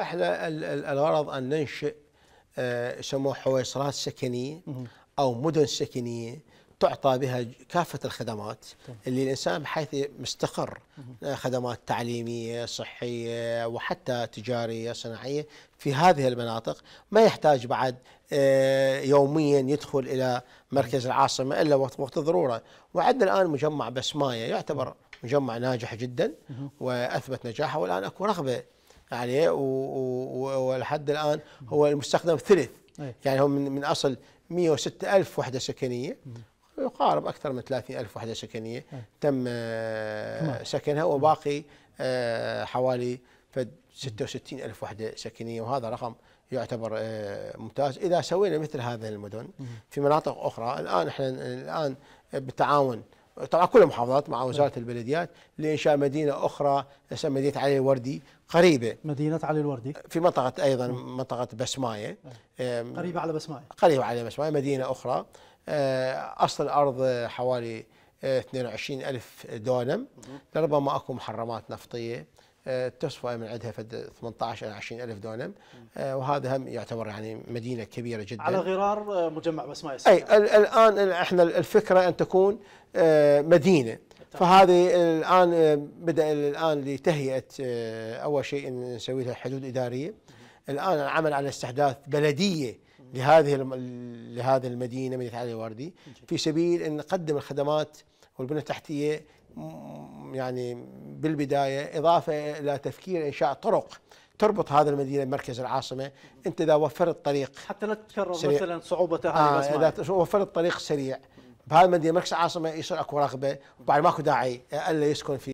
احنا الغرض ان ننشئ آه، يسموها حويصلات سكنيه او مدن سكنيه تعطى بها كافه الخدمات اللي الانسان بحيث مستقر آه، خدمات تعليميه، صحيه وحتى تجاريه صناعيه في هذه المناطق، ما يحتاج بعد آه، يوميا يدخل الى مركز العاصمه الا وقت وقت الضروره، وعندنا الان مجمع بسمايه يعتبر مجمع ناجح جدا واثبت نجاحه والان اكو رغبه عليه يعني ولحد الان هو المستخدم ثلث إيه. يعني هو من من اصل 106 ألف وحده سكنيه يقارب اكثر من 30 ألف وحده سكنيه إيه. تم آه، سكنها وباقي آه، حوالي 66 ألف وحده سكنيه وهذا رقم يعتبر آه، ممتاز اذا سوينا مثل هذه المدن في مناطق اخرى الان احنا الان بالتعاون طبعا كل المحافظات مع وزاره إيه. البلديات لانشاء مدينه اخرى اسمها مدينه علي الوردي قريبه مدينه علي الوردي في منطقه ايضا إيه. منطقه بسمايه إيه. قريبه على بسمايه قريبه على بسمايه مدينه اخرى اصل الارض حوالي 22 ألف دونم لربما اكو محرمات نفطيه تصفى من عندها فد 18 الى 20 الف دونم آه، وهذا هم يعتبر يعني مدينه كبيره جدا على غرار آه، مجمع بسماء اي الان احنا الفكره ان تكون آه، مدينه فهذه الان بدا الان لتهيئه اول شيء نسوي لها حدود اداريه الان العمل على استحداث بلديه لهذه لهذه المدينه مدينه علي الوردي في سبيل ان نقدم الخدمات والبنى التحتيه يعني بالبدايه اضافه الى تفكير انشاء طرق تربط هذه المدينه بمركز العاصمه انت اذا وفرت طريق حتى لا تتكرر سريع. مثلا هذه آه اذا وفرت طريق سريع بهذه المدينه مركز العاصمه يصير اكو رغبه وبعد ماكو داعي الا يسكن في